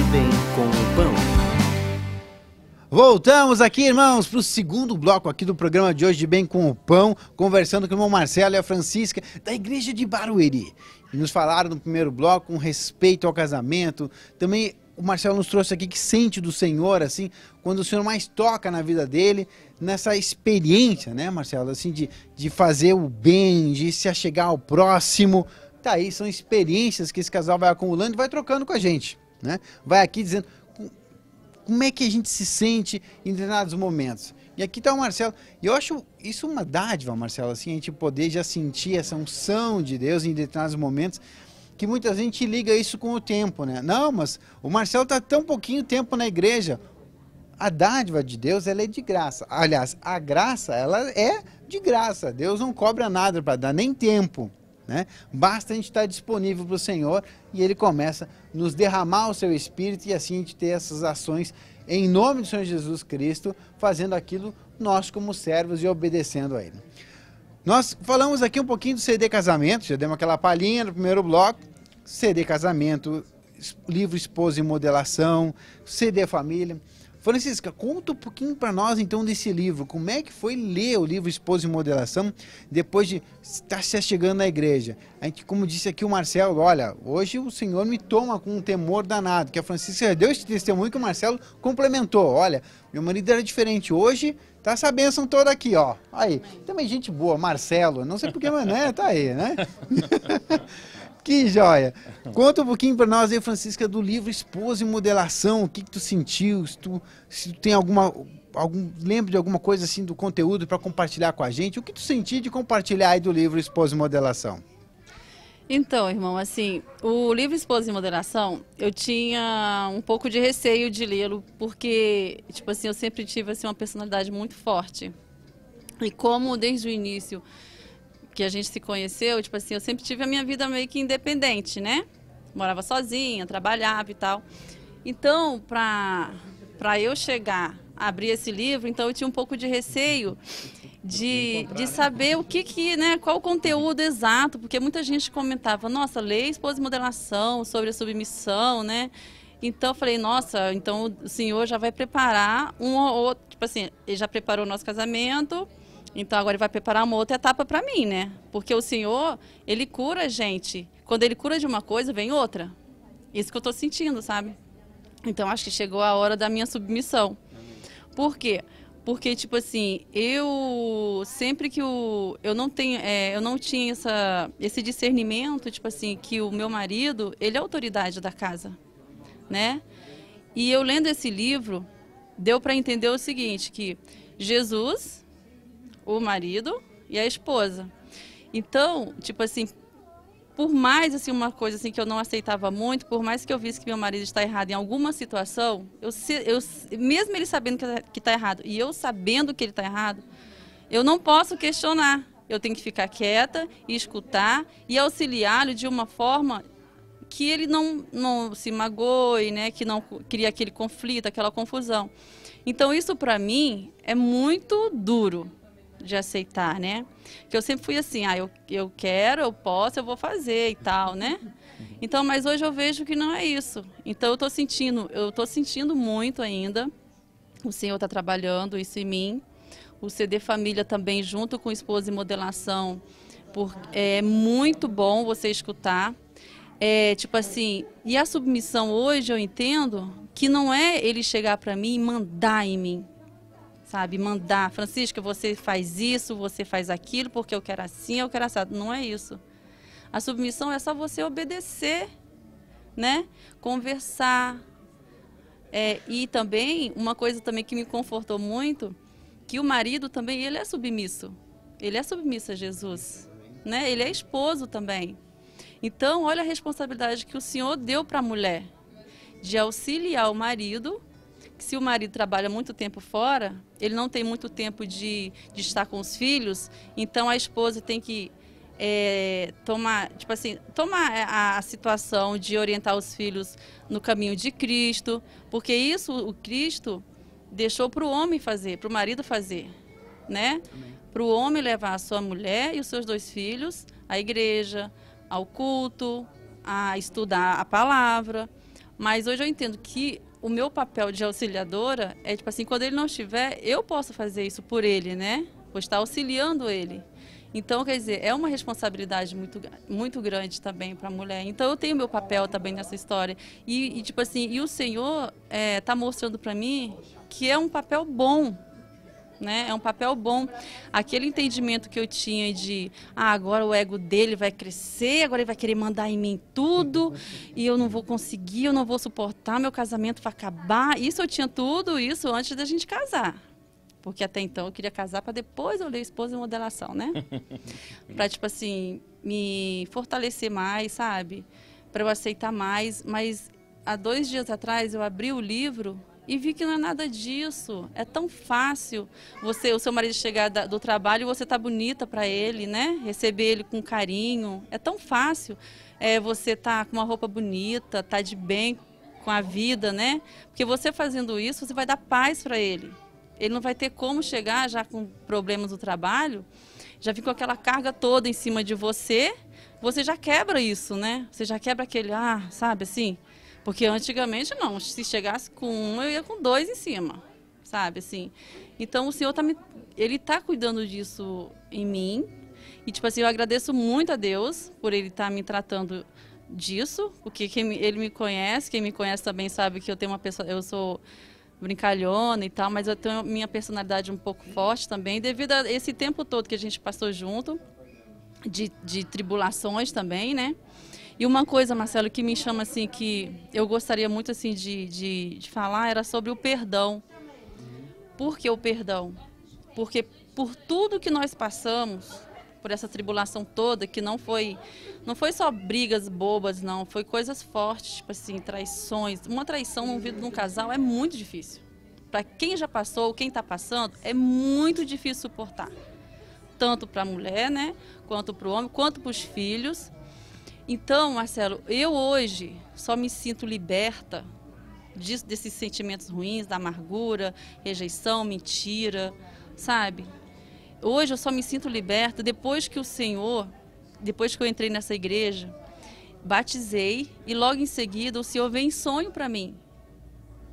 De bem com o pão. Voltamos aqui, irmãos, para o segundo bloco aqui do programa de hoje de Bem com o Pão, conversando com o irmão Marcelo e a Francisca, da igreja de Barueri. E nos falaram no primeiro bloco com um respeito ao casamento. Também o Marcelo nos trouxe aqui que sente do Senhor, assim, quando o Senhor mais toca na vida dele, nessa experiência, né, Marcelo, assim, de, de fazer o bem, de se achegar ao próximo. Tá aí, são experiências que esse casal vai acumulando e vai trocando com a gente. Né? Vai aqui dizendo como é que a gente se sente em determinados momentos. E aqui está o Marcelo. E eu acho isso uma dádiva, Marcelo, assim, a gente poder já sentir essa unção de Deus em determinados momentos que muita gente liga isso com o tempo, né? Não, mas o Marcelo está tão pouquinho tempo na igreja. A dádiva de Deus, ela é de graça. Aliás, a graça, ela é de graça. Deus não cobra nada para dar, nem tempo. Né? Basta a gente estar disponível para o Senhor e Ele começa a nos derramar o seu Espírito e assim a gente ter essas ações em nome do Senhor Jesus Cristo, fazendo aquilo nós como servos e obedecendo a Ele. Nós falamos aqui um pouquinho do CD Casamento, já demos aquela palhinha no primeiro bloco. CD Casamento, livro Esposa e Modelação, CD Família. Francisca, conta um pouquinho para nós então desse livro. Como é que foi ler o livro Esposo em Moderação depois de estar tá se chegando à igreja? A gente, como disse aqui o Marcelo, olha, hoje o Senhor me toma com um temor danado, que a Francisca deu esse testemunho que o Marcelo complementou. Olha, meu marido era diferente. Hoje tá essa bênção toda aqui, ó. Aí, também gente boa, Marcelo, não sei porque, mas né, tá aí, né? Que joia! Conta um pouquinho para nós aí, Francisca, do livro Esposa e Modelação. O que, que tu sentiu? Se tu, se tu tem alguma algum lembra de alguma coisa assim do conteúdo para compartilhar com a gente? O que tu sentiu de compartilhar aí do livro Esposa e Modelação? Então, irmão, assim, o livro Esposa e Moderação, eu tinha um pouco de receio de lê-lo, porque, tipo assim, eu sempre tive assim, uma personalidade muito forte. E como desde o início que a gente se conheceu, tipo assim, eu sempre tive a minha vida meio que independente, né? Morava sozinha, trabalhava e tal. Então, para para eu chegar a abrir esse livro, então eu tinha um pouco de receio de, de né? saber o que que, né, qual o conteúdo exato, porque muita gente comentava, nossa, lei e modelação sobre a submissão, né? Então eu falei, nossa, então o senhor já vai preparar um ou outro, tipo assim, ele já preparou o nosso casamento, então agora ele vai preparar uma outra etapa para mim, né? Porque o Senhor, ele cura a gente. Quando ele cura de uma coisa, vem outra. Isso que eu estou sentindo, sabe? Então acho que chegou a hora da minha submissão. Por quê? Porque tipo assim, eu sempre que o eu não tenho, é, eu não tinha essa esse discernimento, tipo assim, que o meu marido, ele é autoridade da casa, né? E eu lendo esse livro, deu para entender o seguinte, que Jesus o marido e a esposa. Então, tipo assim, por mais assim uma coisa assim que eu não aceitava muito, por mais que eu visse que meu marido está errado em alguma situação, eu, eu mesmo ele sabendo que está tá errado e eu sabendo que ele está errado, eu não posso questionar. Eu tenho que ficar quieta e escutar e auxiliá-lo de uma forma que ele não, não se magoe, né? Que não cria aquele conflito, aquela confusão. Então isso para mim é muito duro, de aceitar, né? Que eu sempre fui assim, ah, eu, eu quero, eu posso, eu vou fazer e tal, né? Então, mas hoje eu vejo que não é isso. Então eu tô sentindo, eu tô sentindo muito ainda. O Senhor tá trabalhando isso em mim. O CD Família também, junto com Esposa e Modelação, por, é muito bom você escutar. É, tipo assim, e a submissão hoje eu entendo que não é ele chegar para mim e mandar em mim sabe? Mandar, Francisca, você faz isso, você faz aquilo, porque eu quero assim, eu quero assim Não é isso. A submissão é só você obedecer, né? Conversar. É, e também, uma coisa também que me confortou muito, que o marido também, ele é submisso. Ele é submisso a Jesus, né? Ele é esposo também. Então, olha a responsabilidade que o Senhor deu para a mulher de auxiliar o marido se o marido trabalha muito tempo fora, ele não tem muito tempo de, de estar com os filhos, então a esposa tem que é, tomar, tipo assim, tomar a, a, situação de orientar os filhos no caminho de Cristo, porque isso o Cristo deixou para o homem fazer, para o marido fazer, né? Para o homem levar a sua mulher e os seus dois filhos à igreja, ao culto, a estudar a palavra. Mas hoje eu entendo que o meu papel de auxiliadora é tipo assim, quando ele não estiver, eu posso fazer isso por ele, né? Vou estar auxiliando ele. Então, quer dizer, é uma responsabilidade muito, muito grande também para a mulher. Então, eu tenho meu papel também nessa história. E, e tipo assim, e o Senhor está é, tá mostrando para mim que é um papel bom, né? É um papel bom. Aquele entendimento que eu tinha de, ah, agora o ego dele vai crescer, agora ele vai querer mandar em mim tudo e eu não vou conseguir, eu não vou suportar, meu casamento vai acabar. Isso eu tinha tudo isso antes da gente casar. Porque até então eu queria casar para depois eu ler esposa em modelação, né? para tipo assim, me fortalecer mais, sabe? Para eu aceitar mais, mas há dois dias atrás eu abri o livro e vi que não é nada disso. É tão fácil você, o seu marido chegar da, do trabalho e você tá bonita para ele, né? Receber ele com carinho. É tão fácil é, você tá com uma roupa bonita, tá de bem com a vida, né? Porque você fazendo isso, você vai dar paz para ele. Ele não vai ter como chegar já com problemas do trabalho, já com aquela carga toda em cima de você. Você já quebra isso, né? Você já quebra aquele, ah, sabe assim? Porque antigamente não, se chegasse com um, eu ia com dois em cima, sabe? Assim. Então o Senhor tá me, ele tá cuidando disso em mim. E tipo assim, eu agradeço muito a Deus por ele estar tá me tratando disso, porque quem ele me conhece, quem me conhece também sabe que eu tenho uma pessoa, eu sou brincalhona e tal, mas eu tenho minha personalidade um pouco forte também, devido a esse tempo todo que a gente passou junto, de, de tribulações também, né? E uma coisa, Marcelo, que me chama assim, que eu gostaria muito assim de, de, de falar era sobre o perdão. Por que o perdão? Porque por tudo que nós passamos, por essa tribulação toda, que não foi não foi só brigas bobas, não, foi coisas fortes, tipo assim, traições. Uma traição no vida de um casal é muito difícil. Para quem já passou, quem está passando, é muito difícil suportar. Tanto para a mulher, né, quanto para o homem, quanto para os filhos. Então, Marcelo, eu hoje só me sinto liberta disso, desses sentimentos ruins, da amargura, rejeição, mentira, sabe? Hoje eu só me sinto liberta depois que o Senhor, depois que eu entrei nessa igreja, batizei e logo em seguida o Senhor veio em sonho para mim.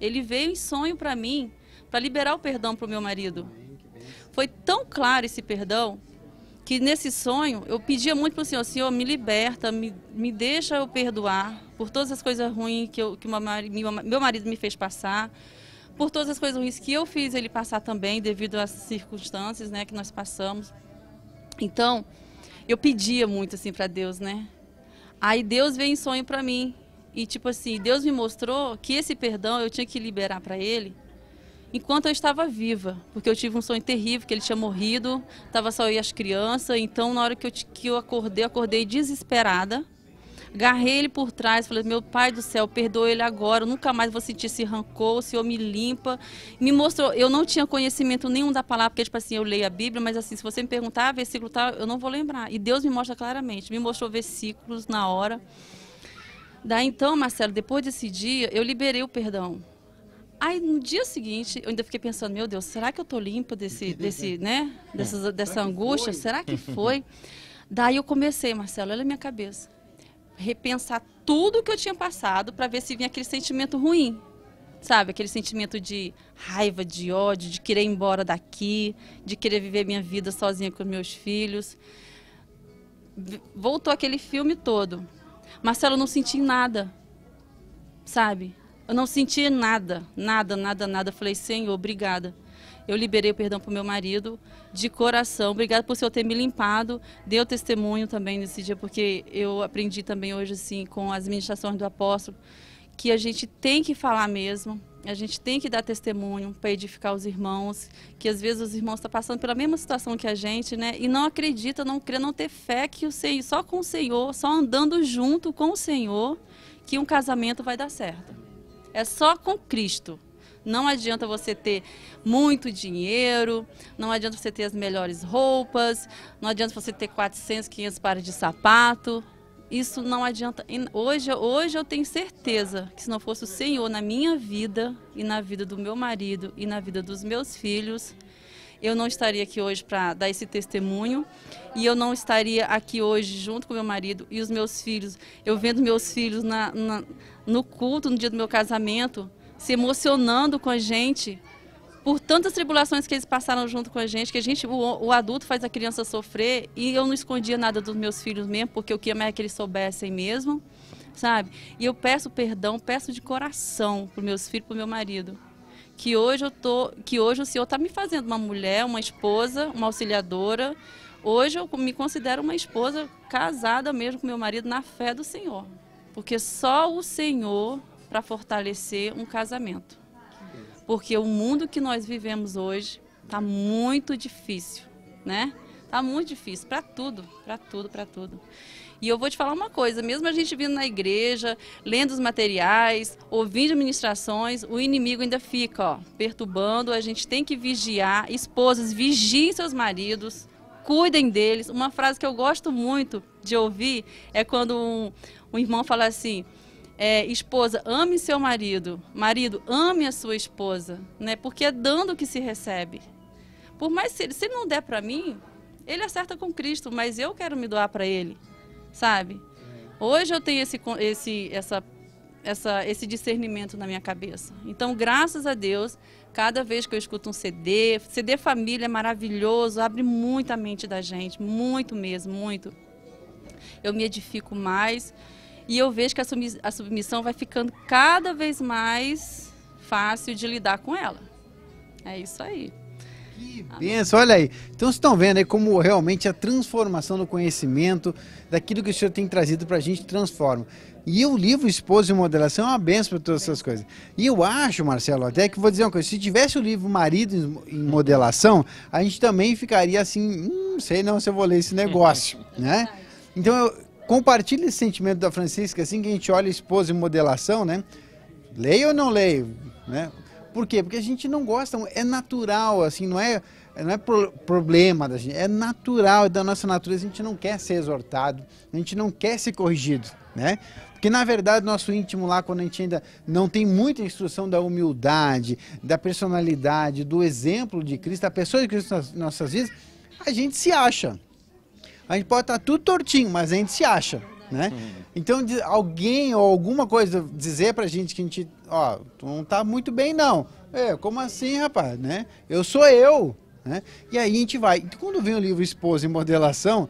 Ele veio em sonho para mim para liberar o perdão para o meu marido. Foi tão claro esse perdão que nesse sonho eu pedia muito para o Senhor, Senhor, me liberta, me, me deixa eu perdoar por todas as coisas ruins que, eu, que uma, meu marido me fez passar, por todas as coisas ruins que eu fiz ele passar também, devido às circunstâncias né, que nós passamos. Então, eu pedia muito assim para Deus, né? Aí Deus veio em sonho para mim. E tipo assim, Deus me mostrou que esse perdão eu tinha que liberar para ele enquanto eu estava viva, porque eu tive um sonho terrível que ele tinha morrido, estava só eu e as crianças, então na hora que eu, que eu acordei, eu acordei desesperada, agarrei ele por trás, falei, meu pai do céu, perdoa ele agora, eu nunca mais vou sentir esse rancor, o Senhor me limpa. Me mostrou, eu não tinha conhecimento nenhum da palavra, porque tipo assim, eu leio a Bíblia, mas assim, se você me perguntar ah, versículo tal, eu não vou lembrar. E Deus me mostra claramente, me mostrou versículos na hora. Daí então, Marcelo, depois desse dia, eu liberei o perdão. Aí no dia seguinte, eu ainda fiquei pensando, meu Deus, será que eu tô limpa desse, desse, né? Dessa, dessa angústia? Será que foi? Daí eu comecei, Marcelo, olha a minha cabeça. Repensar tudo que eu tinha passado para ver se vinha aquele sentimento ruim. Sabe, aquele sentimento de raiva, de ódio, de querer ir embora daqui, de querer viver minha vida sozinha com meus filhos. Voltou aquele filme todo. Marcelo, eu não senti nada. Sabe? Eu não senti nada, nada, nada, nada. Falei, Senhor, obrigada. Eu liberei o perdão para o meu marido de coração. Obrigada por o Senhor ter me limpado. Deu testemunho também nesse dia, porque eu aprendi também hoje, assim, com as ministrações do apóstolo, que a gente tem que falar mesmo, a gente tem que dar testemunho para edificar os irmãos, que às vezes os irmãos estão tá passando pela mesma situação que a gente, né? E não acredita, não crê, não ter fé que o Senhor, só com o Senhor, só andando junto com o Senhor, que um casamento vai dar certo. É só com Cristo. Não adianta você ter muito dinheiro, não adianta você ter as melhores roupas, não adianta você ter 400, 500 pares de sapato. Isso não adianta. Hoje, hoje eu tenho certeza que se não fosse o Senhor na minha vida e na vida do meu marido e na vida dos meus filhos, eu não estaria aqui hoje para dar esse testemunho e eu não estaria aqui hoje junto com meu marido e os meus filhos. Eu vendo meus filhos na, na, no culto, no dia do meu casamento, se emocionando com a gente por tantas tribulações que eles passaram junto com a gente, que a gente, o, o adulto faz a criança sofrer e eu não escondia nada dos meus filhos mesmo, porque eu queria é que eles soubessem mesmo, sabe? E eu peço perdão, peço de coração para meus filhos, para meu marido que hoje eu tô, que hoje o Senhor está me fazendo uma mulher, uma esposa, uma auxiliadora. Hoje eu me considero uma esposa casada mesmo com meu marido na fé do Senhor, porque só o Senhor para fortalecer um casamento. Porque o mundo que nós vivemos hoje está muito difícil, né? Tá muito difícil para tudo, para tudo, para tudo. E eu vou te falar uma coisa, mesmo a gente vindo na igreja, lendo os materiais, ouvindo administrações, o inimigo ainda fica, ó, perturbando, a gente tem que vigiar, esposas, vigiem seus maridos, cuidem deles. Uma frase que eu gosto muito de ouvir é quando um, um irmão fala assim, é, esposa, ame seu marido, marido, ame a sua esposa, né? Porque é dando que se recebe. Por mais que ele, se ele não der para mim, ele acerta com Cristo, mas eu quero me doar para ele sabe? Hoje eu tenho esse, esse, essa, essa, esse discernimento na minha cabeça. Então, graças a Deus, cada vez que eu escuto um CD, CD Família é maravilhoso, abre muito a mente da gente, muito mesmo, muito. Eu me edifico mais e eu vejo que a submissão vai ficando cada vez mais fácil de lidar com ela. É isso aí. Que benção, olha aí. Então vocês estão vendo aí como realmente a transformação do conhecimento, daquilo que o senhor tem trazido para a gente, transforma. E o livro Esposa e modelação é uma benção para todas essas coisas. E eu acho, Marcelo, até que vou dizer uma coisa: se tivesse o livro Marido em Modelação, a gente também ficaria assim, hum, sei não se eu vou ler esse negócio, né? Então eu compartilho esse sentimento da Francisca, assim que a gente olha Esposa e Modelação, né? Leio ou não leio, né? Por quê? Porque a gente não gosta, é natural, assim, não é, não é pro, problema da gente, é natural, é da nossa natureza, a gente não quer ser exortado, a gente não quer ser corrigido, né? Porque na verdade nosso íntimo lá, quando a gente ainda não tem muita instrução da humildade, da personalidade, do exemplo de Cristo, da pessoa de Cristo nas nossas vidas, a gente se acha. A gente pode estar tudo tortinho, mas a gente se acha né? Então, de, alguém ou alguma coisa dizer pra gente que a gente, ó, tu não tá muito bem não. É, como assim, rapaz, né? Eu sou eu, né? E aí a gente vai. Quando vem o livro Esposa e Modelação,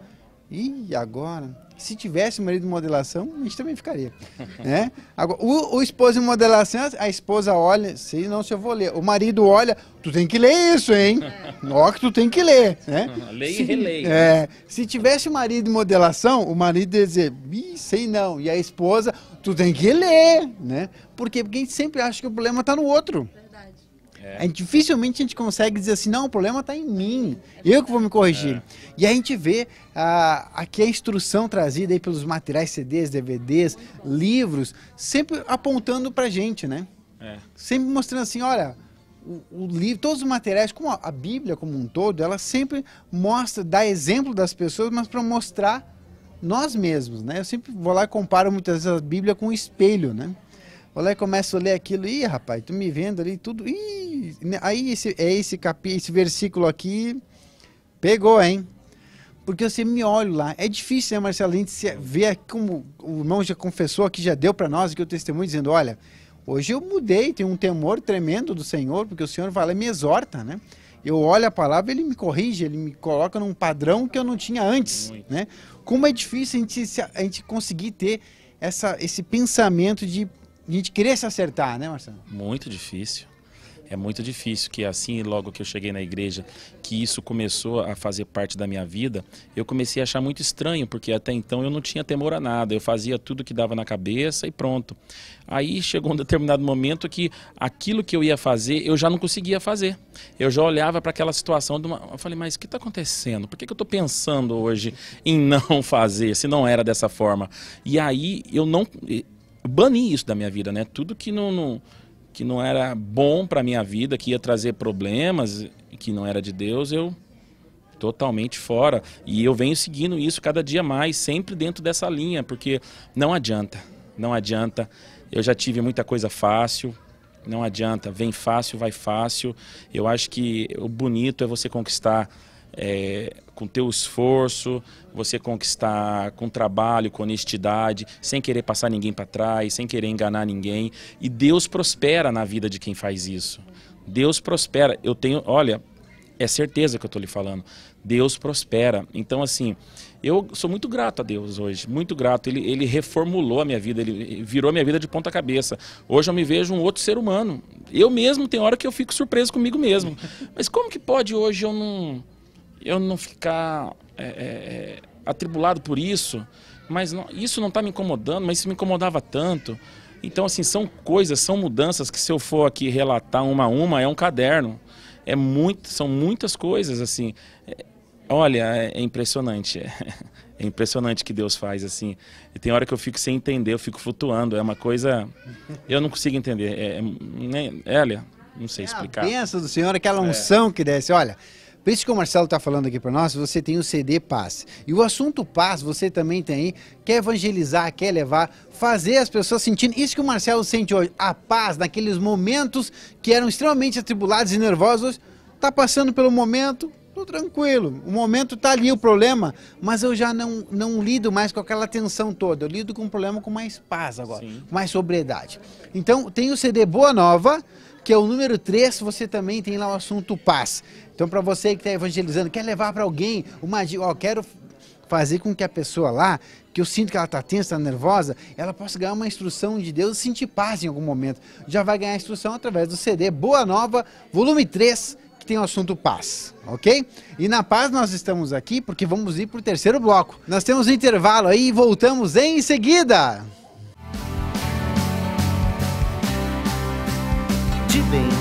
Ih, agora. Se tivesse marido em modelação, a gente também ficaria. né? Agora, o, o, esposo em modelação, a esposa olha, sei não se eu vou ler. O marido olha, tu tem que ler isso, hein? É. Ó, que tu tem que ler. Né? Leia se, e releia. É, se tivesse o marido em modelação, o marido ia dizer, Ih, sei não. E a esposa, tu tem que ler. Né? Por quê? Porque a gente sempre acha que o problema está no outro. É. A gente, dificilmente a gente consegue dizer assim, não, o problema está em mim, eu que vou me corrigir. É. E a gente vê ah, aqui a instrução trazida aí pelos materiais CDs, DVDs, livros, sempre apontando para gente, né? É. Sempre mostrando assim, olha, o, o, livro, todos os materiais, como a, Bíblia como um todo, ela sempre mostra, dá exemplo das pessoas, mas para mostrar nós mesmos, né? Eu sempre vou lá e comparo muitas vezes a Bíblia com o espelho, né? Olha, começo a ler aquilo, ih, rapaz, tu me vendo ali, tudo, ih, aí esse, é esse capítulo, esse versículo aqui, pegou, hein? Porque eu sempre me olho lá. É difícil, né, Marcelo, a gente ver como o irmão já confessou aqui, já deu para nós aqui o testemunho, dizendo, olha, hoje eu mudei, tenho um temor tremendo do Senhor, porque o Senhor vai lá e me exorta, né? Eu olho a palavra, ele me corrige, ele me coloca num padrão que eu não tinha antes, Muito. né? Como é difícil a gente, a gente conseguir ter essa, esse pensamento de a gente querer se acertar, né, Marcelo? Muito difícil. É muito difícil que assim, logo que eu cheguei na igreja, que isso começou a fazer parte da minha vida, eu comecei a achar muito estranho, porque até então eu não tinha temor a nada, eu fazia tudo que dava na cabeça e pronto. Aí chegou um determinado momento que aquilo que eu ia fazer, eu já não conseguia fazer. Eu já olhava para aquela situação, de uma... eu falei, mas o que está acontecendo? Por que, que eu estou pensando hoje em não fazer, se não era dessa forma? E aí eu não bani isso da minha vida, né? Tudo que não, não que não era bom para minha vida, que ia trazer problemas, que não era de Deus, eu totalmente fora. E eu venho seguindo isso cada dia mais, sempre dentro dessa linha, porque não adianta, não adianta. Eu já tive muita coisa fácil, não adianta, vem fácil, vai fácil. Eu acho que o bonito é você conquistar é, com teu esforço, você conquistar com trabalho, com honestidade, sem querer passar ninguém para trás, sem querer enganar ninguém. E Deus prospera na vida de quem faz isso. Deus prospera. Eu tenho, olha, é certeza que eu estou lhe falando. Deus prospera. Então, assim, eu sou muito grato a Deus hoje, muito grato. Ele, ele reformulou a minha vida, ele virou a minha vida de ponta cabeça. Hoje eu me vejo um outro ser humano. Eu mesmo, tem hora que eu fico surpreso comigo mesmo. Mas como que pode hoje eu não eu não ficar é, é, é, atribulado por isso, mas não, isso não está me incomodando, mas isso me incomodava tanto. Então, assim, são coisas, são mudanças que se eu for aqui relatar uma a uma, é um caderno. É muito, são muitas coisas, assim. É, olha, é, é impressionante. É, é impressionante que Deus faz, assim. E tem hora que eu fico sem entender, eu fico flutuando. É uma coisa... Eu não consigo entender. É, é, é né, olha, não sei explicar. a bênção do Senhor, aquela unção que desce. Olha, por isso que o Marcelo está falando aqui para nós, você tem o CD Paz. E o assunto Paz você também tem aí, quer evangelizar, quer levar, fazer as pessoas sentindo isso que o Marcelo sente hoje, a paz naqueles momentos que eram extremamente atribulados e nervosos, está passando pelo momento, tô tranquilo, o momento está ali, o problema, mas eu já não, não lido mais com aquela tensão toda, eu lido com o problema com mais paz agora, Sim. mais sobriedade. Então, tem o CD Boa Nova, que é o número 3, você também tem lá o assunto paz. Então, para você que está evangelizando, quer levar para alguém uma dica, ó, quero fazer com que a pessoa lá, que eu sinto que ela está tensa, nervosa, ela possa ganhar uma instrução de Deus e sentir paz em algum momento. Já vai ganhar a instrução através do CD Boa Nova, volume 3, que tem o assunto paz, ok? E na paz nós estamos aqui porque vamos ir para o terceiro bloco. Nós temos um intervalo aí e voltamos em seguida. de bem.